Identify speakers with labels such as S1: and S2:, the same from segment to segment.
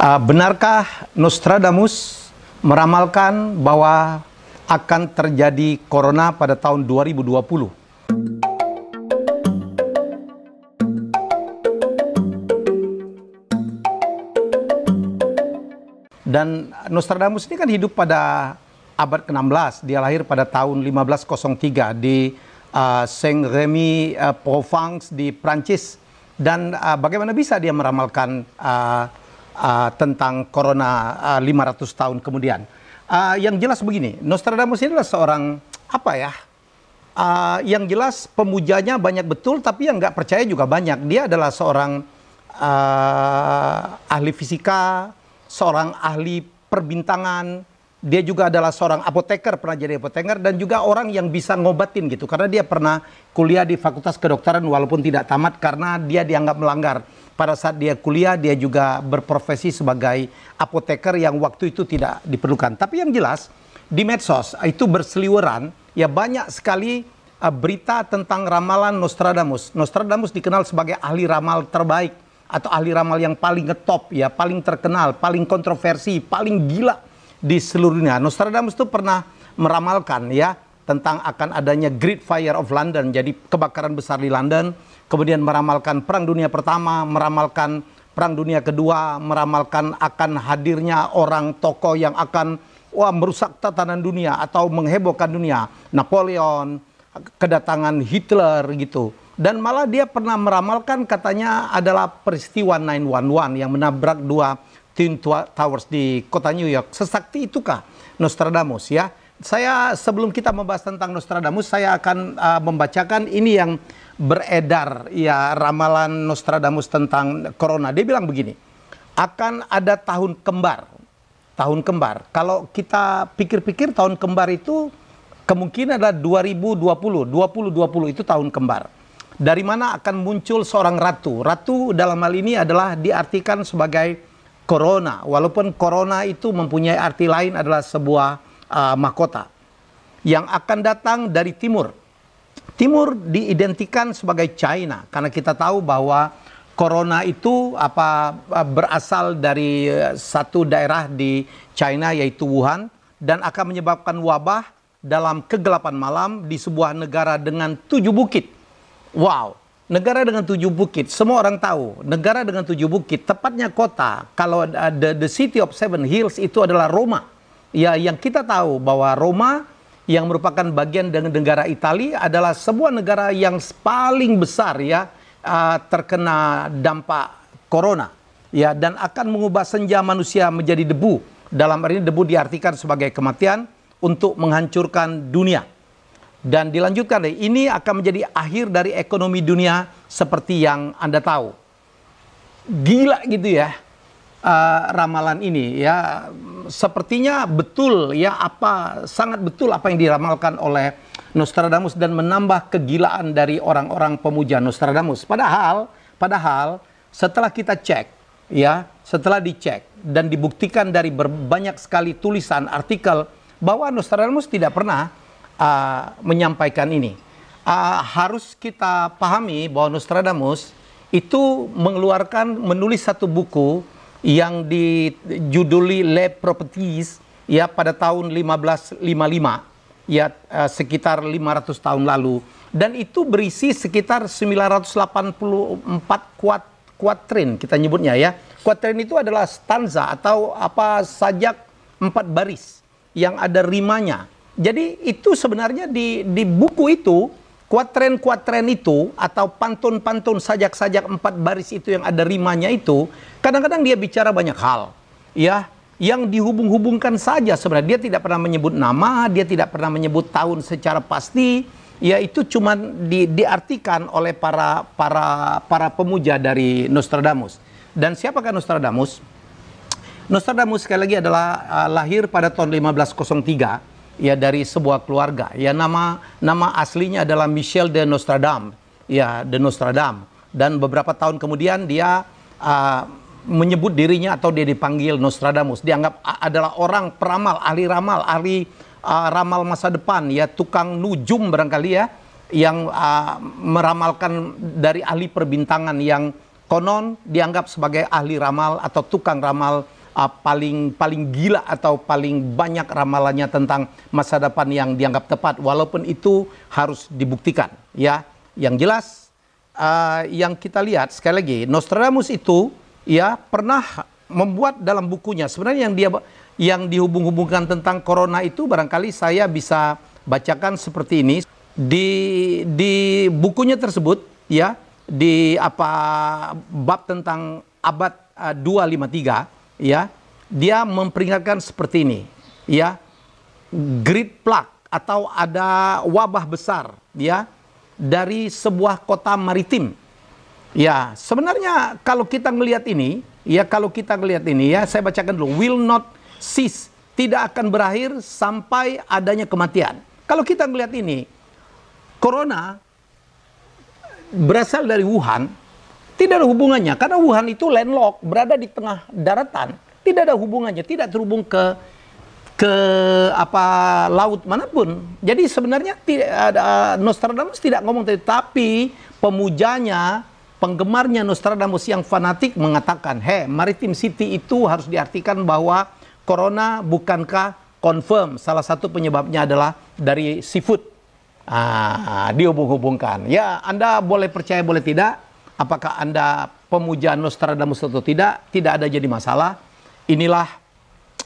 S1: Uh, benarkah Nostradamus meramalkan bahwa akan terjadi corona pada tahun 2020? Dan Nostradamus ini kan hidup pada abad ke-16. Dia lahir pada tahun 1503 di uh, ah, Saint-Rémy uh, ah, Provence di Prancis. Dan uh, bagaimana bisa dia meramalkan uh, uh, tentang corona uh, ah, 500 tahun kemudian. Uh, yang jelas begini, Nostradamus ini adalah seorang apa ya? Uh, yang jelas pemujanya banyak betul, tapi yang nggak percaya juga banyak. Dia adalah seorang uh, ahli fisika, seorang ahli perbintangan, dia juga adalah seorang apoteker, pernah jadi apoteker dan juga orang yang bisa ngobatin gitu. Karena dia pernah kuliah di Fakultas Kedokteran walaupun tidak tamat karena dia dianggap melanggar. Pada saat dia kuliah dia juga berprofesi sebagai apoteker yang waktu itu tidak diperlukan. Tapi yang jelas di medsos itu berseliweran ya banyak sekali uh, berita tentang ramalan Nostradamus. Nostradamus dikenal sebagai ahli ramal terbaik atau ahli ramal yang paling ngetop ya, paling terkenal, paling kontroversi, paling gila di seluruh dunia. Nostradamus itu pernah meramalkan ya tentang akan adanya Great Fire of London, jadi kebakaran besar di London, kemudian meramalkan Perang Dunia Pertama, meramalkan Perang Dunia Kedua, meramalkan akan hadirnya orang tokoh yang akan wah merusak tatanan dunia atau menghebohkan dunia, Napoleon, kedatangan Hitler gitu. Dan malah dia pernah meramalkan katanya adalah peristiwa 911 yang menabrak dua Twin Towers di kota New York. Sesakti itukah Nostradamus ya? Saya sebelum kita membahas tentang Nostradamus, saya akan uh, membacakan ini yang beredar ya ramalan Nostradamus tentang corona. Dia bilang begini, akan ada tahun kembar. Tahun kembar. Kalau kita pikir-pikir tahun kembar itu kemungkinan adalah 2020, 2020 itu tahun kembar. Dari mana akan muncul seorang ratu? Ratu dalam hal ini adalah diartikan sebagai corona, walaupun corona itu mempunyai arti lain adalah sebuah uh, mahkota yang akan datang dari timur. Timur diidentikan sebagai China karena kita tahu bahwa corona itu apa uh, berasal dari uh, satu daerah di China yaitu Wuhan dan akan menyebabkan wabah dalam kegelapan malam di sebuah negara dengan tujuh bukit. Wow, Negara dengan tujuh bukit, semua orang tahu. Negara dengan tujuh bukit, tepatnya kota. Kalau ada the, city of seven hills itu adalah Roma. Ya, yang kita tahu bahwa Roma yang merupakan bagian dengan negara Italia adalah sebuah negara yang paling besar ya ah, terkena dampak corona. Ya, dan akan mengubah senja manusia menjadi debu. Dalam ini debu diartikan sebagai kematian untuk menghancurkan dunia. Dan dilanjutkan ini akan menjadi akhir dari ekonomi dunia seperti yang Anda tahu. Gila gitu ya uh, ramalan ini ya. Sepertinya betul ya apa sangat betul apa yang diramalkan oleh Nostradamus dan menambah kegilaan dari orang-orang pemuja Nostradamus. Padahal, padahal setelah kita cek ya, setelah dicek dan dibuktikan dari banyak sekali tulisan artikel bahwa Nostradamus tidak pernah uh, menyampaikan ini. Uh, harus kita pahami bahwa Nostradamus itu mengeluarkan menulis satu buku yang dijuduli Le Properties ya pada tahun 1555 ya uh, sekitar 500 tahun lalu dan itu berisi sekitar 984 kuat kuatrin kita nyebutnya ya. Kuatrin itu adalah stanza atau apa sajak empat baris yang ada rimanya. Jadi itu sebenarnya di, di buku itu, kuatren-kuatren itu, atau pantun-pantun sajak-sajak empat baris itu yang ada rimanya itu, kadang-kadang dia bicara banyak hal. Ya, yang dihubung-hubungkan saja sebenarnya. Dia tidak pernah menyebut nama, dia tidak pernah menyebut tahun secara pasti. Ya itu cuma di, diartikan oleh para para para pemuja dari Nostradamus. Dan siapakah Nostradamus? Nostradamus sekali lagi adalah uh, lahir pada tahun 1503 ya dari sebuah keluarga. Ya nama nama aslinya adalah Michel de Nostradam. Ya, de Nostradam. Dan beberapa tahun kemudian dia uh, menyebut dirinya atau dia dipanggil Nostradamus. Dianggap adalah orang peramal, ahli ramal, ahli uh, ramal masa depan, ya tukang nujum barangkali ya yang uh, meramalkan dari ahli perbintangan yang konon dianggap sebagai ahli ramal atau tukang ramal uh, paling paling gila atau paling banyak ramalannya tentang masa depan yang dianggap tepat walaupun itu harus dibuktikan ya yang jelas uh, yang kita lihat sekali lagi Nostradamus itu ya pernah membuat dalam bukunya sebenarnya yang dia yang dihubung-hubungkan tentang corona itu barangkali saya bisa bacakan seperti ini di di bukunya tersebut ya di apa bab tentang abad uh, 253 ya dia memperingatkan seperti ini ya grid plug atau ada wabah besar ya dari sebuah kota maritim ya sebenarnya kalau kita melihat ini ya kalau kita melihat ini ya saya bacakan dulu will not cease tidak akan berakhir sampai adanya kematian kalau kita melihat ini corona berasal dari Wuhan tidak ada hubungannya karena Wuhan itu landlock, berada di tengah daratan. Tidak ada hubungannya, tidak terhubung ke ke apa laut manapun. Jadi sebenarnya tidak ada Nostradamus tidak ngomong tetapi pemujanya penggemarnya Nostradamus yang fanatik mengatakan, "He, Maritim City itu harus diartikan bahwa corona bukankah confirm salah satu penyebabnya adalah dari seafood." Ah, dihubung-hubungkan. Ya, Anda boleh percaya boleh tidak, apakah Anda pemuja Nostradamus atau tidak, tidak ada jadi masalah. Inilah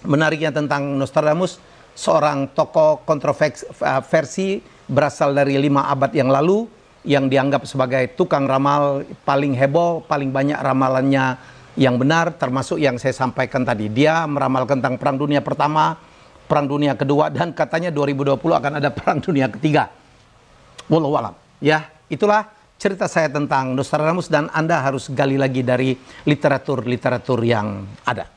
S1: menariknya tentang Nostradamus, seorang tokoh kontroversi eh, berasal dari lima abad yang lalu yang dianggap sebagai tukang ramal paling heboh, paling banyak ramalannya yang benar termasuk yang saya sampaikan tadi. Dia meramal tentang Perang Dunia Pertama, Perang Dunia Kedua dan katanya 2020 akan ada Perang Dunia Ketiga. Wallahualam. alam. Ya, itulah cerita saya tentang Nostradamus dan Anda harus gali lagi dari literatur-literatur yang ada.